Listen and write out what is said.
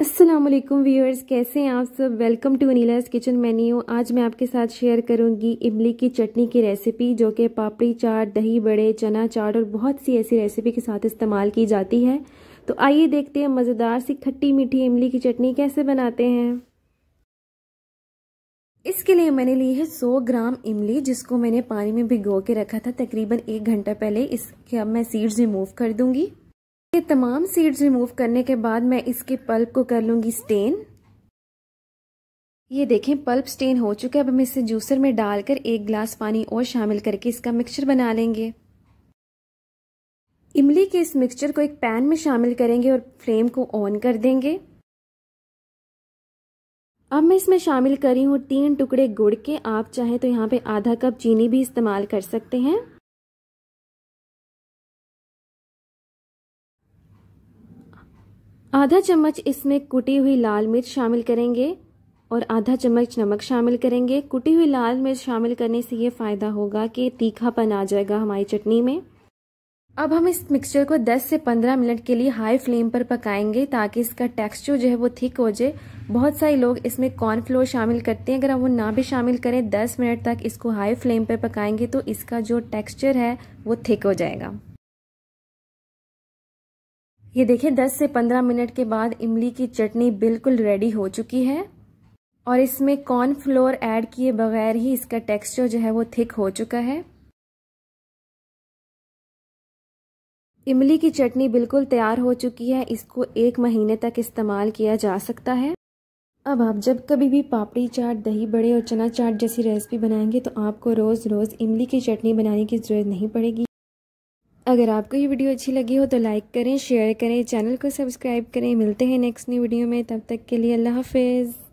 Aslam viewers कैसे हैं आप सब welcome to Neelaj kitchen menu आज मैं आपके साथ शेयर करूंगी इमली की चटनी की रेसिपी जो कि पापड़ी चाट दही बड़े चना चाट और बहुत सी ऐसी रेसिपी के साथ इस्तेमाल की जाती है तो आइए देखते हैं मज़ेदार सी खट्टी मीठी इमली की चटनी कैसे बनाते हैं इसके लिए मैंने ली है 100 ग्राम इमली जिसको मैंने पानी में भिगो के रखा था तकरीबन एक घंटा पहले इसके अब मैं सीड्स रिमूव कर दूंगी ये तमाम सीड्स रिमूव करने के बाद मैं इसके पल्प को कर लूंगी स्टेन ये देखें पल्प स्टेन हो चुका है अब हम इसे जूसर में डालकर एक गिलास पानी और शामिल करके इसका मिक्सचर बना लेंगे इमली के इस मिक्सचर को एक पैन में शामिल करेंगे और फ्लेम को ऑन कर देंगे अब मैं इसमें शामिल करी हूँ तीन टुकड़े गुड़ के आप चाहें तो यहाँ पे आधा कप चीनी भी इस्तेमाल कर सकते हैं आधा चम्मच इसमें कुटी हुई लाल मिर्च शामिल करेंगे और आधा चम्मच नमक शामिल करेंगे कुटी हुई लाल मिर्च शामिल करने से ये फ़ायदा होगा कि तीखापन आ जाएगा हमारी चटनी में अब हम इस मिक्सचर को 10 से 15 मिनट के लिए हाई फ्लेम पर पकाएंगे ताकि इसका टेक्सचर जो है वो थिक हो जाए बहुत सारे लोग इसमें कॉर्नफ्लोर शामिल करते हैं अगर हम वो ना भी शामिल करें 10 मिनट तक इसको हाई फ्लेम पर पकाएंगे तो इसका जो टेक्सचर है वो थिक हो जाएगा ये देखिए 10 से 15 मिनट के बाद इमली की चटनी बिल्कुल रेडी हो चुकी है और इसमें कॉर्न फ्लोर ऐड किए बगैर ही इसका टेक्सचर जो है वो थिक हो चुका है इमली की चटनी बिल्कुल तैयार हो चुकी है इसको एक महीने तक इस्तेमाल किया जा सकता है अब आप जब कभी भी पापड़ी चाट दही बड़े और चना चाट जैसी रेसिपी बनाएंगे तो आपको रोज़ रोज़ इमली की चटनी बनाने की ज़रूरत नहीं पड़ेगी अगर आपको ये वीडियो अच्छी लगी हो तो लाइक करें शेयर करें चैनल को सब्सक्राइब करें मिलते हैं नेक्स्ट न्यू वीडियो में तब तक के लिए अल्लाह हाफिज़